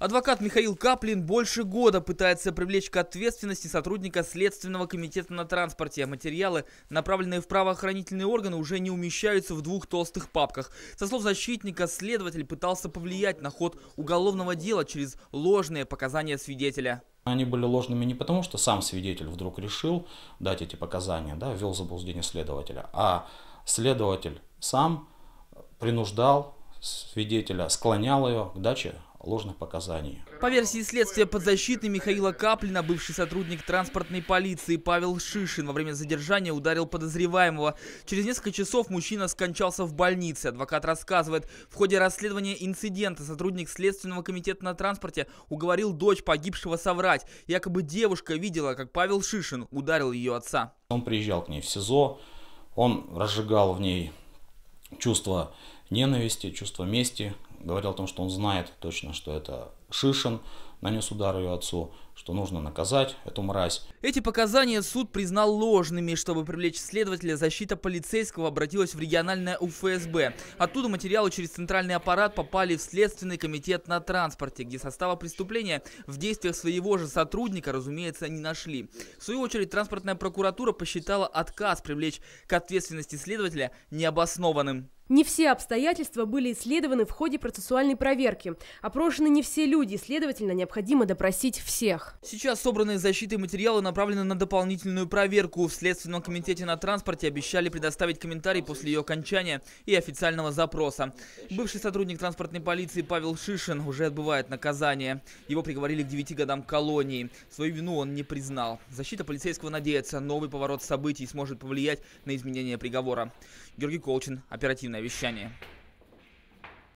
Адвокат Михаил Каплин больше года пытается привлечь к ответственности сотрудника Следственного комитета на транспорте. Материалы, направленные в правоохранительные органы, уже не умещаются в двух толстых папках. Со слов защитника, следователь пытался повлиять на ход уголовного дела через ложные показания свидетеля. Они были ложными не потому, что сам свидетель вдруг решил дать эти показания, да, ввел заблуждение следователя, а следователь сам принуждал свидетеля склонял ее к даче ложных показаний. По версии следствия подзащитный Михаила Каплина, бывший сотрудник транспортной полиции Павел Шишин во время задержания ударил подозреваемого. Через несколько часов мужчина скончался в больнице. Адвокат рассказывает, в ходе расследования инцидента сотрудник Следственного комитета на транспорте уговорил дочь погибшего соврать. Якобы девушка видела, как Павел Шишин ударил ее отца. Он приезжал к ней в СИЗО, он разжигал в ней чувство ненависти, чувство мести. Говорил о том, что он знает точно, что это Шишин нанес удар ее отцу, что нужно наказать эту мразь. Эти показания суд признал ложными. Чтобы привлечь следователя, защита полицейского обратилась в региональное УФСБ. Оттуда материалы через центральный аппарат попали в Следственный комитет на транспорте, где состава преступления в действиях своего же сотрудника, разумеется, не нашли. В свою очередь, транспортная прокуратура посчитала отказ привлечь к ответственности следователя необоснованным. Не все обстоятельства были исследованы в ходе процессуальной проверки. Опрошены не все люди люди, следовательно, необходимо допросить всех. Сейчас собранные защиты материалы направлены на дополнительную проверку. В Следственном комитете на транспорте обещали предоставить комментарий после ее окончания и официального запроса. Бывший сотрудник транспортной полиции Павел Шишин уже отбывает наказание. Его приговорили к 9 годам колонии. Свою вину он не признал. Защита полицейского надеется, новый поворот событий сможет повлиять на изменение приговора. Георгий Колчин, оперативное вещание.